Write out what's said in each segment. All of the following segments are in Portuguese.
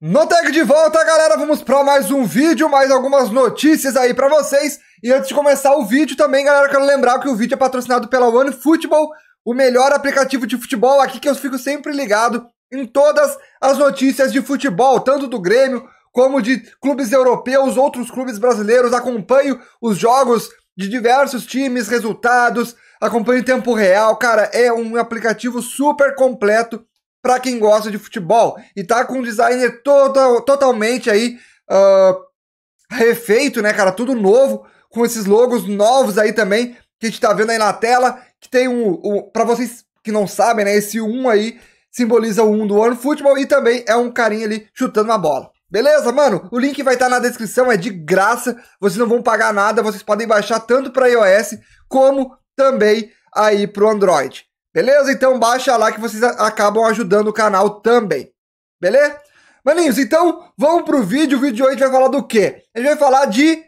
Notec de volta, galera! Vamos para mais um vídeo, mais algumas notícias aí para vocês. E antes de começar o vídeo também, galera, quero lembrar que o vídeo é patrocinado pela OneFootball, o melhor aplicativo de futebol aqui que eu fico sempre ligado em todas as notícias de futebol, tanto do Grêmio como de clubes europeus, outros clubes brasileiros. Acompanho os jogos de diversos times, resultados, acompanho em tempo real. Cara, é um aplicativo super completo para quem gosta de futebol e tá com um designer total, totalmente aí uh, refeito, né, cara? Tudo novo, com esses logos novos aí também que a gente tá vendo aí na tela, que tem um, um para vocês que não sabem, né, esse 1 um aí simboliza o 1 um do ano futebol e também é um carinha ali chutando uma bola. Beleza, mano? O link vai estar tá na descrição, é de graça, vocês não vão pagar nada, vocês podem baixar tanto para iOS como também aí pro Android. Beleza? Então baixa lá que vocês acabam ajudando o canal também. Beleza? Maninhos, então vamos pro vídeo. O vídeo de hoje vai falar do quê? A gente vai falar de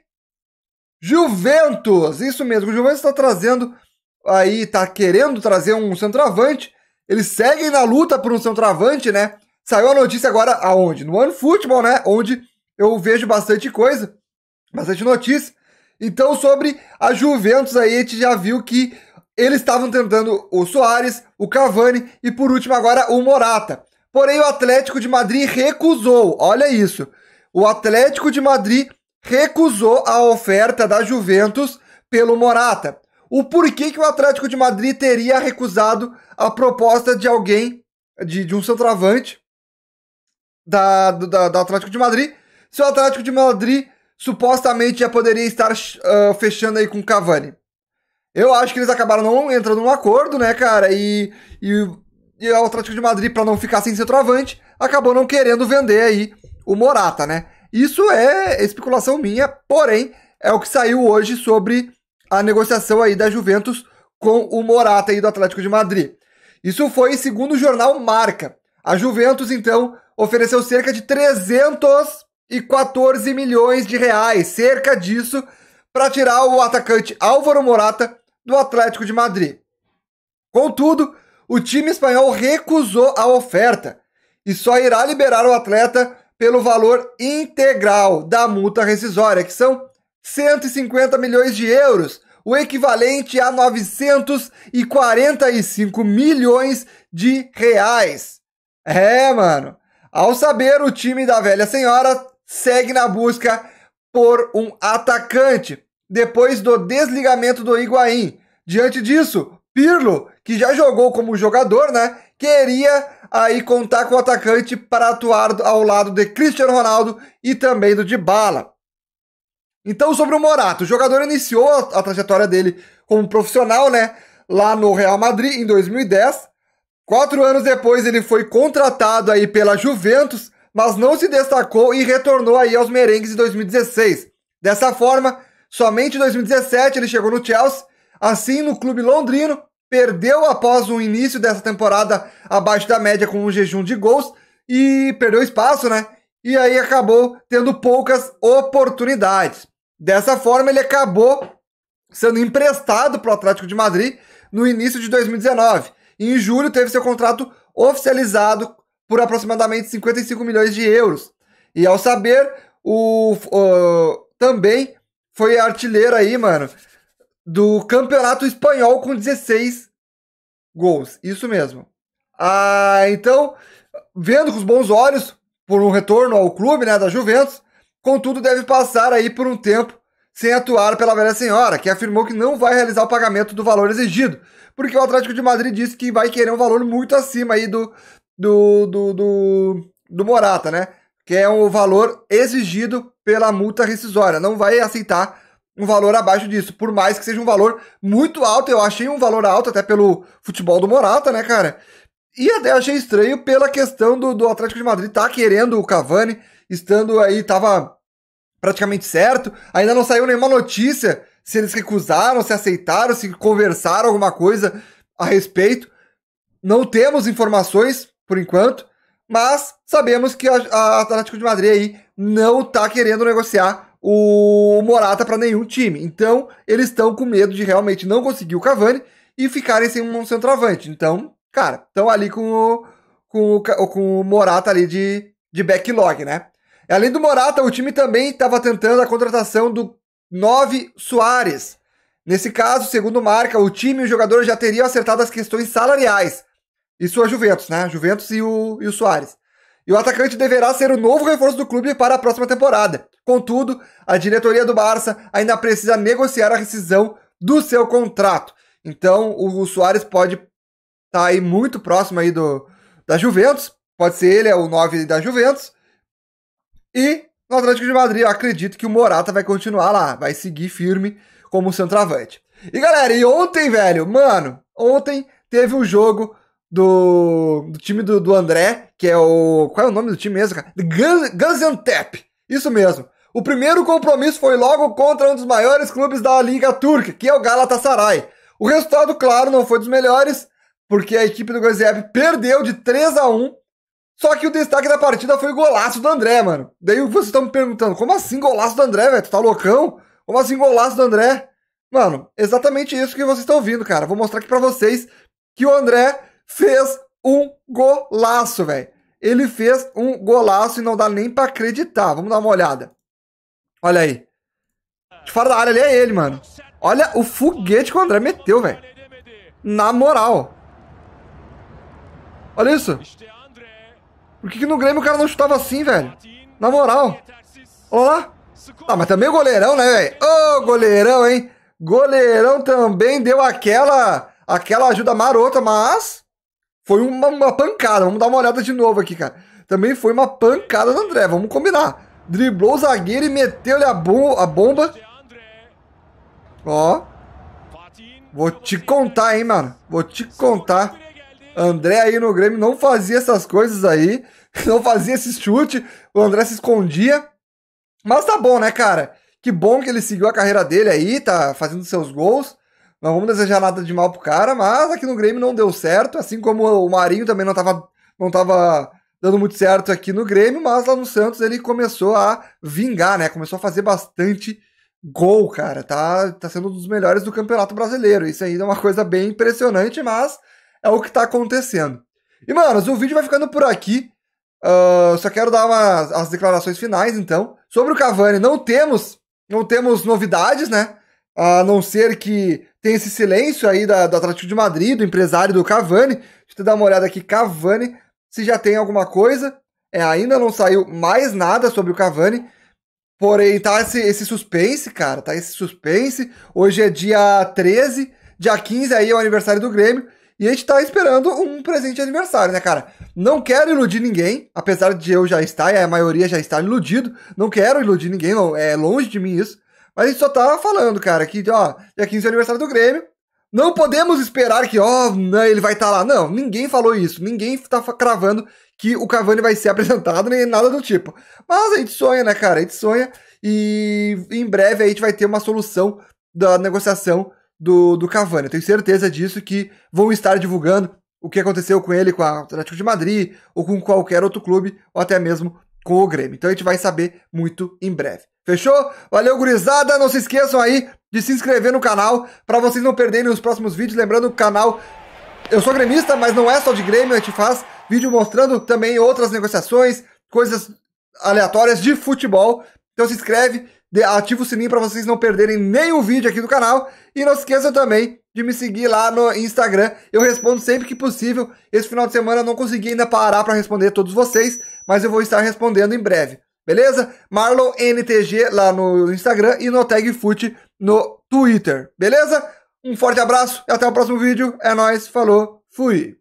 Juventus. Isso mesmo, o Juventus está trazendo aí, tá querendo trazer um centroavante. Eles seguem na luta por um centroavante, né? Saiu a notícia agora aonde? No ano futebol, né? Onde eu vejo bastante coisa, bastante notícia. Então, sobre a Juventus aí, a gente já viu que eles estavam tentando o Soares, o Cavani e por último agora o Morata. Porém, o Atlético de Madrid recusou. Olha isso. O Atlético de Madrid recusou a oferta da Juventus pelo Morata. O porquê que o Atlético de Madrid teria recusado a proposta de alguém, de, de um centroavante da, da, do Atlético de Madrid, se o Atlético de Madrid supostamente já poderia estar uh, fechando aí com o Cavani. Eu acho que eles acabaram não entrando num acordo, né, cara? E, e, e o Atlético de Madrid, para não ficar sem centroavante, acabou não querendo vender aí o Morata, né? Isso é especulação minha, porém, é o que saiu hoje sobre a negociação aí da Juventus com o Morata aí do Atlético de Madrid. Isso foi segundo o jornal Marca. A Juventus, então, ofereceu cerca de 314 milhões de reais, cerca disso, para tirar o atacante Álvaro Morata do Atlético de Madrid. Contudo, o time espanhol recusou a oferta e só irá liberar o atleta pelo valor integral da multa rescisória, que são 150 milhões de euros, o equivalente a 945 milhões de reais. É, mano. Ao saber, o time da velha senhora segue na busca por um atacante depois do desligamento do Higuaín. Diante disso, Pirlo, que já jogou como jogador, né, queria aí contar com o atacante para atuar ao lado de Cristiano Ronaldo e também do Dybala. Então, sobre o Morato, o jogador iniciou a, trajetória dele como profissional, né, lá no Real Madrid em 2010. Quatro anos depois, ele foi contratado aí pela Juventus, mas não se destacou e retornou aí aos merengues em 2016. Dessa forma, Somente em 2017 ele chegou no Chelsea, assim no clube londrino, perdeu após o início dessa temporada abaixo da média com um jejum de gols e perdeu espaço, né? E aí acabou tendo poucas oportunidades. Dessa forma, ele acabou sendo emprestado para o Atlético de Madrid no início de 2019. E em julho teve seu contrato oficializado por aproximadamente 55 milhões de euros. E ao saber, o, o também foi artilheiro aí, mano, do Campeonato Espanhol com 16 gols. Isso mesmo. Ah, então, vendo com os bons olhos por um retorno ao clube, né, da Juventus, contudo deve passar aí por um tempo sem atuar pela velha senhora, que afirmou que não vai realizar o pagamento do valor exigido, porque o Atlético de Madrid disse que vai querer um valor muito acima aí do do do, do, do Morata, né? que é o valor exigido pela multa rescisória. Não vai aceitar um valor abaixo disso, por mais que seja um valor muito alto. Eu achei um valor alto até pelo futebol do Morata, né, cara? E até achei estranho pela questão do, do Atlético de Madrid tá querendo o Cavani, estando aí, tava praticamente certo. Ainda não saiu nenhuma notícia se eles recusaram, se aceitaram, se conversaram alguma coisa a respeito. Não temos informações por enquanto. Mas sabemos que a, Atlético de Madrid aí não tá querendo negociar o Morata para nenhum time. Então, eles estão com medo de realmente não conseguir o Cavani e ficarem sem um centroavante. Então, cara, estão ali com o, com o, com o Morata ali de, de backlog, né? Além do Morata, o time também estava tentando a contratação do 9 Soares. Nesse caso, segundo marca, o time e o jogador já teriam acertado as questões salariais. Isso é Juventus, né? Juventus e o, e o Soares. E o atacante deverá ser o novo reforço do clube para a próxima temporada. Contudo, a diretoria do Barça ainda precisa negociar a rescisão do seu contrato. Então, o, o Soares pode estar tá aí muito próximo aí do, da Juventus. Pode ser ele, é o 9 da Juventus. E no Atlético de Madrid, eu acredito que o Morata vai continuar lá, vai seguir firme como centroavante. E galera, e ontem, velho, mano, ontem teve um jogo do, do time do, do, André, que é o. Qual é o nome do time mesmo, cara? Gaziantep. Isso mesmo. O primeiro compromisso foi logo contra um dos maiores clubes da Liga Turca, que é o Galatasaray. O resultado, claro, não foi dos melhores, porque a equipe do Gaziantep perdeu de 3 a 1 só que o destaque da partida foi o golaço do André, mano. Daí vocês estão me perguntando, como assim golaço do André, velho? Tu tá loucão? Como assim golaço do André? Mano, exatamente isso que vocês estão ouvindo, cara. Vou mostrar aqui para vocês que o André fez um golaço, velho. Ele fez um golaço e não dá nem para acreditar. Vamos dar uma olhada. Olha aí. De fora da área ali é ele, mano. Olha o foguete que o André meteu, velho. Na moral. Olha isso. Por que, que no Grêmio o cara não chutava assim, velho? Na moral. Olha lá. Ah, mas também o goleirão, né, velho? Ô, oh, goleirão, hein? Goleirão também deu aquela... Aquela ajuda marota, mas... Foi uma, uma pancada. Vamos dar uma olhada de novo aqui, cara. Também foi uma pancada do André. Vamos combinar. Driblou o zagueiro e meteu-lhe a, bom, a bomba. Ó. Vou te contar, hein, mano. Vou te contar. André aí no Grêmio não fazia essas coisas aí. Não fazia esse chute. O André se escondia. Mas tá bom, né, cara? Que bom que ele seguiu a carreira dele aí, tá fazendo seus gols. Não vamos desejar nada de mal pro cara, mas aqui no Grêmio não deu certo, assim como o Marinho também não tava, não tava dando muito certo aqui no Grêmio, mas lá no Santos ele começou a vingar, né? Começou a fazer bastante gol, cara. Tá, tá sendo um dos melhores do Campeonato Brasileiro. Isso ainda é uma coisa bem impressionante, mas é o que tá acontecendo. E, manos, o vídeo vai ficando por aqui. Uh, só quero dar umas, as declarações finais, então. Sobre o Cavani, não temos, não temos novidades, né? a não ser que tem esse silêncio aí da, do Atlético de Madrid, do empresário do Cavani. Deixa eu dar uma olhada aqui, Cavani, se já tem alguma coisa. É, ainda não saiu mais nada sobre o Cavani. Porém, tá esse, esse suspense, cara, tá esse suspense. Hoje é dia 13, dia 15 aí é o aniversário do Grêmio. E a gente tá esperando um presente de aniversário, né, cara? Não quero iludir ninguém, apesar de eu já estar, e a maioria já estar iludido. Não quero iludir ninguém, não, é longe de mim isso. A gente só tá falando, cara, que, ó, dia 15 é aniversário do Grêmio. Não podemos esperar que, ó, né, ele vai estar tá lá. Não, ninguém falou isso. Ninguém tá cravando que o Cavani vai ser apresentado, nem nada do tipo. Mas a gente sonha, né, cara? A gente sonha. E em breve a gente vai ter uma solução da negociação do, do Cavani. Eu tenho certeza disso que vão estar divulgando o que aconteceu com ele, com o Atlético de Madrid, ou com qualquer outro clube, ou até mesmo com o Grêmio. Então a gente vai saber muito em breve. Fechou? Valeu, gurizada! Não se esqueçam aí de se inscrever no canal para vocês não perderem os próximos vídeos. Lembrando que o canal eu sou gremista, mas não é só de Grêmio, a gente faz vídeo mostrando também outras negociações, coisas aleatórias de futebol. Então se inscreve, ativa o sininho para vocês não perderem nenhum vídeo aqui do canal e não se esqueçam também de me seguir lá no Instagram. Eu respondo sempre que possível. Esse final de semana eu não consegui ainda parar para responder todos vocês, mas eu vou estar respondendo em breve. Beleza? Marlon NTG lá no Instagram e no TagFoot no Twitter. Beleza? Um forte abraço e até o próximo vídeo. É nós, falou, fui.